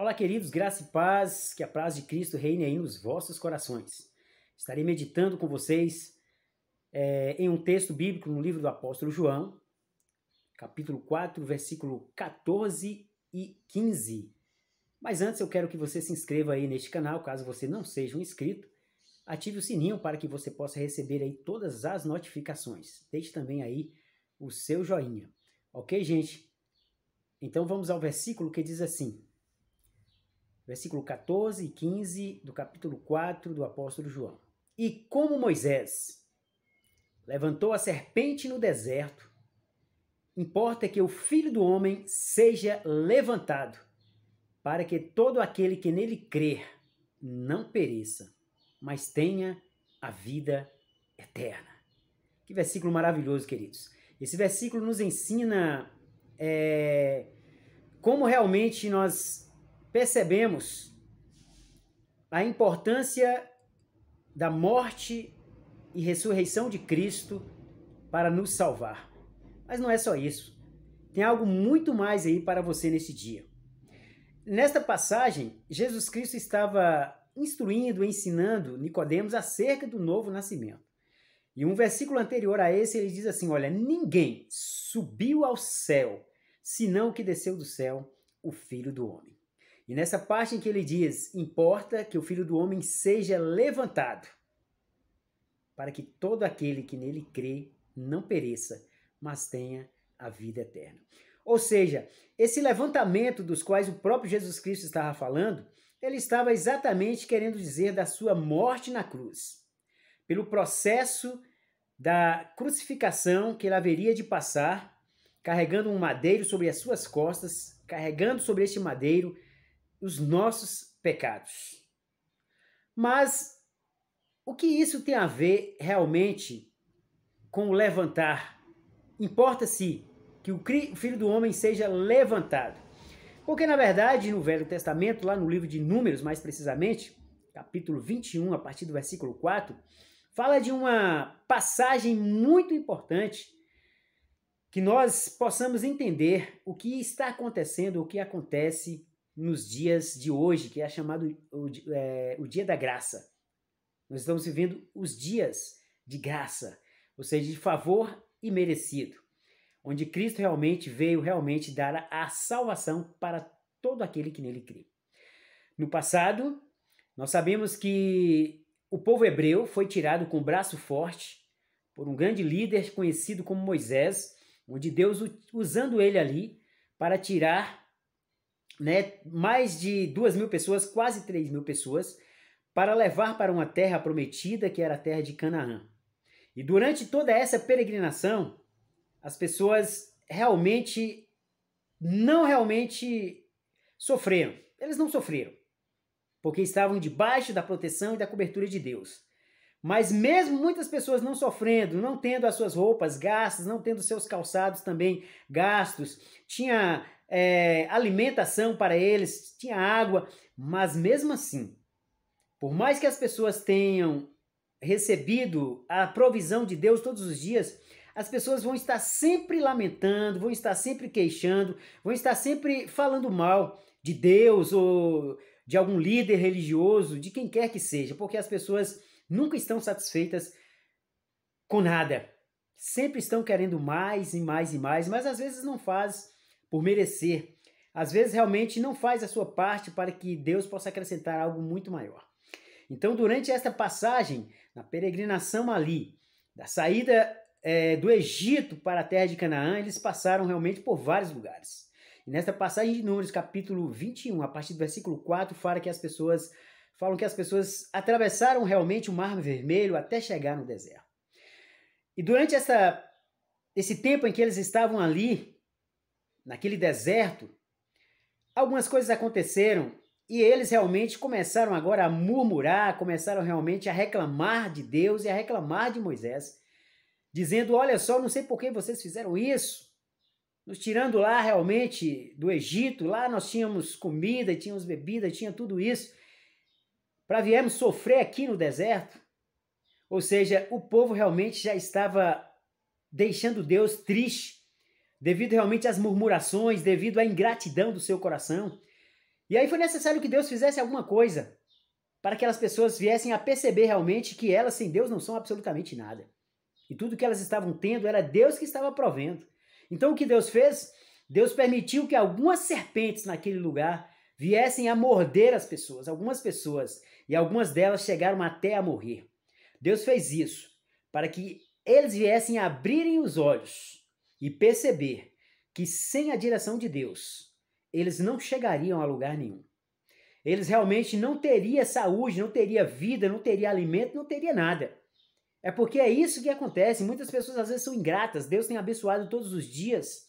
Olá, queridos, graça e paz, que a paz de Cristo reine aí nos vossos corações. Estarei meditando com vocês é, em um texto bíblico no livro do apóstolo João, capítulo 4, versículo 14 e 15. Mas antes eu quero que você se inscreva aí neste canal, caso você não seja um inscrito. Ative o sininho para que você possa receber aí todas as notificações. Deixe também aí o seu joinha. Ok, gente? Então vamos ao versículo que diz assim: versículo 14 e 15 do capítulo 4 do apóstolo João. E como Moisés levantou a serpente no deserto, importa que o filho do homem seja levantado, para que todo aquele que nele crer não pereça, mas tenha a vida eterna. Que versículo maravilhoso, queridos. Esse versículo nos ensina é, como realmente nós percebemos a importância da morte e ressurreição de Cristo para nos salvar. Mas não é só isso. Tem algo muito mais aí para você nesse dia. Nesta passagem, Jesus Cristo estava instruindo, ensinando Nicodemos acerca do novo nascimento. E um versículo anterior a esse ele diz assim: Olha, ninguém subiu ao céu, senão o que desceu do céu, o Filho do Homem. E nessa parte em que ele diz: Importa que o filho do homem seja levantado, para que todo aquele que nele crê não pereça, mas tenha a vida eterna. Ou seja, esse levantamento dos quais o próprio Jesus Cristo estava falando, ele estava exatamente querendo dizer da sua morte na cruz. Pelo processo da crucificação que ele haveria de passar, carregando um madeiro sobre as suas costas, carregando sobre este madeiro os nossos pecados. Mas o que isso tem a ver realmente com o levantar? Importa-se que o filho do homem seja levantado. Porque, na verdade, no Velho Testamento, lá no livro de Números, mais precisamente, capítulo 21, a partir do versículo 4, fala de uma passagem muito importante que nós possamos entender o que está acontecendo, o que acontece nos dias de hoje, que é chamado o, é, o dia da graça. Nós estamos vivendo os dias de graça, ou seja, de favor e merecido, onde Cristo realmente veio realmente dar a salvação para todo aquele que nele crê. No passado, nós sabemos que o povo hebreu foi tirado com o braço forte por um grande líder conhecido como Moisés, onde Deus usando ele ali para tirar né, mais de duas mil pessoas, quase três mil pessoas, para levar para uma terra prometida que era a terra de Canaã. E durante toda essa peregrinação, as pessoas realmente, não realmente sofreram. Eles não sofreram, porque estavam debaixo da proteção e da cobertura de Deus. Mas mesmo muitas pessoas não sofrendo, não tendo as suas roupas gastas, não tendo seus calçados também gastos, tinha é, alimentação para eles, tinha água, mas mesmo assim, por mais que as pessoas tenham recebido a provisão de Deus todos os dias, as pessoas vão estar sempre lamentando, vão estar sempre queixando, vão estar sempre falando mal de Deus ou de algum líder religioso, de quem quer que seja, porque as pessoas nunca estão satisfeitas com nada. Sempre estão querendo mais e mais e mais, mas às vezes não faz por merecer. Às vezes realmente não faz a sua parte para que Deus possa acrescentar algo muito maior. Então, durante esta passagem, na peregrinação ali, da saída é, do Egito para a terra de Canaã, eles passaram realmente por vários lugares. E nesta passagem de Números, capítulo 21, a partir do versículo 4, fala que as pessoas falam que as pessoas atravessaram realmente o Mar Vermelho até chegar no deserto. E durante essa, esse tempo em que eles estavam ali, naquele deserto, algumas coisas aconteceram e eles realmente começaram agora a murmurar, começaram realmente a reclamar de Deus e a reclamar de Moisés, dizendo: Olha só, não sei por que vocês fizeram isso. Nos tirando lá realmente do Egito, lá nós tínhamos comida, tínhamos bebida, tinha tudo isso, para viemos sofrer aqui no deserto. Ou seja, o povo realmente já estava deixando Deus triste devido realmente às murmurações, devido à ingratidão do seu coração. E aí foi necessário que Deus fizesse alguma coisa para que aquelas pessoas viessem a perceber realmente que elas sem Deus não são absolutamente nada. E tudo que elas estavam tendo era Deus que estava provendo. Então o que Deus fez? Deus permitiu que algumas serpentes naquele lugar viessem a morder as pessoas, algumas pessoas, e algumas delas chegaram até a morrer. Deus fez isso para que eles viessem a abrirem os olhos e perceber que sem a direção de Deus, eles não chegariam a lugar nenhum. Eles realmente não teria saúde, não teria vida, não teria alimento, não teria nada. É porque é isso que acontece. Muitas pessoas às vezes são ingratas. Deus tem abençoado todos os dias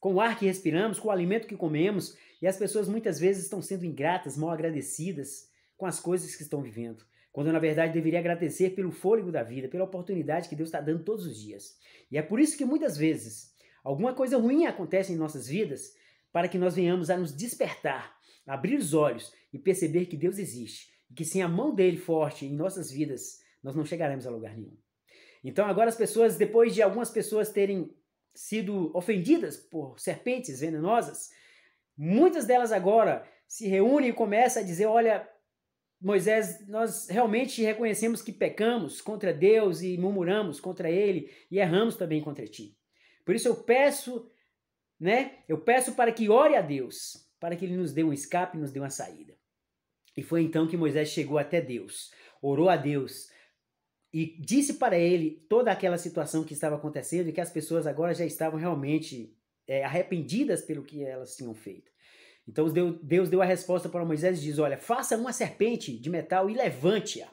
com o ar que respiramos, com o alimento que comemos, e as pessoas muitas vezes estão sendo ingratas, mal agradecidas com as coisas que estão vivendo quando na verdade deveria agradecer pelo fôlego da vida, pela oportunidade que Deus está dando todos os dias. E é por isso que muitas vezes alguma coisa ruim acontece em nossas vidas para que nós venhamos a nos despertar, abrir os olhos e perceber que Deus existe e que sem a mão dele forte em nossas vidas nós não chegaremos a lugar nenhum. Então agora as pessoas, depois de algumas pessoas terem sido ofendidas por serpentes venenosas, muitas delas agora se reúnem e começam a dizer, olha, Moisés, nós realmente reconhecemos que pecamos contra Deus e murmuramos contra ele e erramos também contra ti. Por isso eu peço, né? Eu peço para que ore a Deus, para que ele nos dê um escape, nos dê uma saída. E foi então que Moisés chegou até Deus, orou a Deus e disse para ele toda aquela situação que estava acontecendo e que as pessoas agora já estavam realmente é, arrependidas pelo que elas tinham feito. Então Deus deu a resposta para Moisés e diz: Olha, faça uma serpente de metal e levante-a.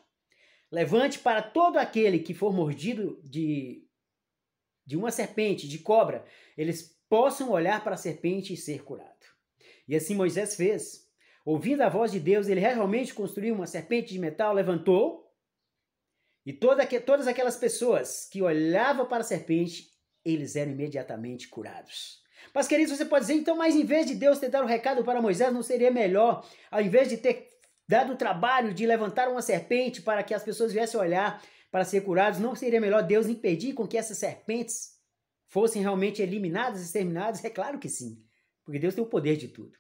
Levante para todo aquele que for mordido de, de uma serpente, de cobra, eles possam olhar para a serpente e ser curado. E assim Moisés fez. Ouvindo a voz de Deus, ele realmente construiu uma serpente de metal, levantou, e toda todas aquelas pessoas que olhavam para a serpente, eles eram imediatamente curados. Mas, queridos, você pode dizer, então, mas em vez de Deus ter dado o um recado para Moisés, não seria melhor, ao invés de ter dado o trabalho de levantar uma serpente para que as pessoas viessem olhar para ser curados, não seria melhor Deus impedir com que essas serpentes fossem realmente eliminadas, exterminadas? É claro que sim, porque Deus tem o poder de tudo.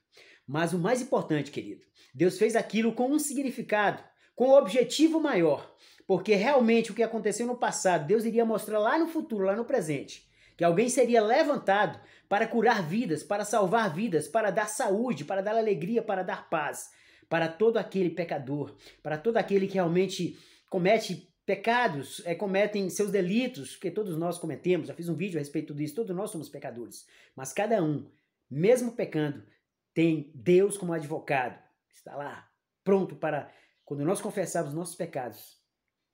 Mas o mais importante, querido, Deus fez aquilo com um significado, com um objetivo maior, porque realmente o que aconteceu no passado, Deus iria mostrar lá no futuro, lá no presente, que alguém seria levantado para curar vidas, para salvar vidas, para dar saúde, para dar alegria, para dar paz para todo aquele pecador, para todo aquele que realmente comete pecados, é, cometem seus delitos, que todos nós cometemos. Já fiz um vídeo a respeito disso, todos nós somos pecadores, mas cada um, mesmo pecando, tem Deus como advogado. Está lá, pronto para quando nós confessarmos nossos pecados,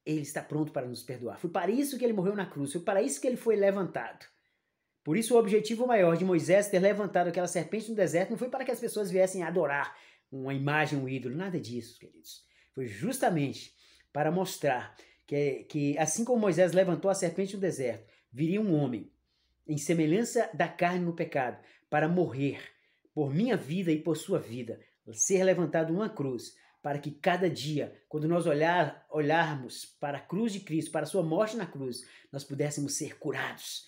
ele está pronto para nos perdoar. Foi para isso que ele morreu na cruz, foi para isso que ele foi levantado. Por isso, o objetivo maior de Moisés ter levantado aquela serpente no deserto não foi para que as pessoas viessem adorar uma imagem, um ídolo, nada disso, queridos. Foi justamente para mostrar que, que assim como Moisés levantou a serpente no deserto, viria um homem em semelhança da carne no pecado para morrer por minha vida e por sua vida, ser levantado uma cruz para que cada dia, quando nós olhar, olharmos para a cruz de Cristo, para a sua morte na cruz, nós pudéssemos ser curados.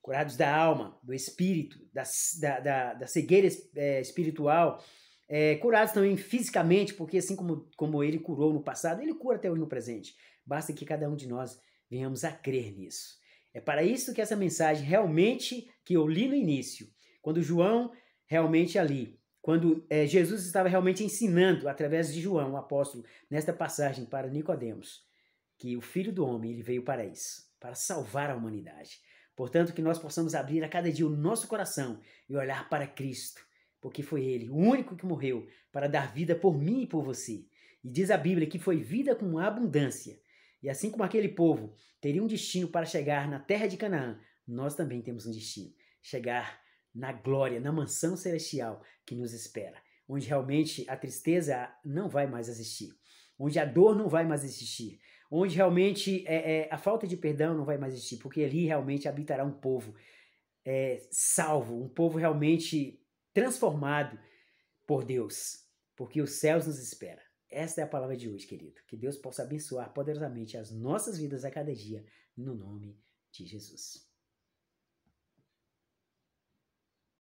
Curados da alma, do espírito, da, da, da, da cegueira é, espiritual, é, curados também fisicamente, porque assim como, como ele curou no passado, ele cura até hoje no presente. Basta que cada um de nós venhamos a crer nisso. É para isso que essa mensagem realmente que eu li no início, quando João realmente ali quando é, Jesus estava realmente ensinando através de João, o apóstolo, nesta passagem para Nicodemos, que o Filho do Homem ele veio para isso, para salvar a humanidade. Portanto, que nós possamos abrir a cada dia o nosso coração e olhar para Cristo, porque foi Ele, o único que morreu para dar vida por mim e por você. E diz a Bíblia que foi vida com abundância. E assim como aquele povo teria um destino para chegar na terra de Canaã, nós também temos um destino: chegar na glória, na mansão celestial que nos espera, onde realmente a tristeza não vai mais existir, onde a dor não vai mais existir, onde realmente é, é, a falta de perdão não vai mais existir, porque ali realmente habitará um povo é, salvo, um povo realmente transformado por Deus, porque os céus nos espera. Esta é a palavra de hoje, querido. Que Deus possa abençoar poderosamente as nossas vidas a cada dia, no nome de Jesus.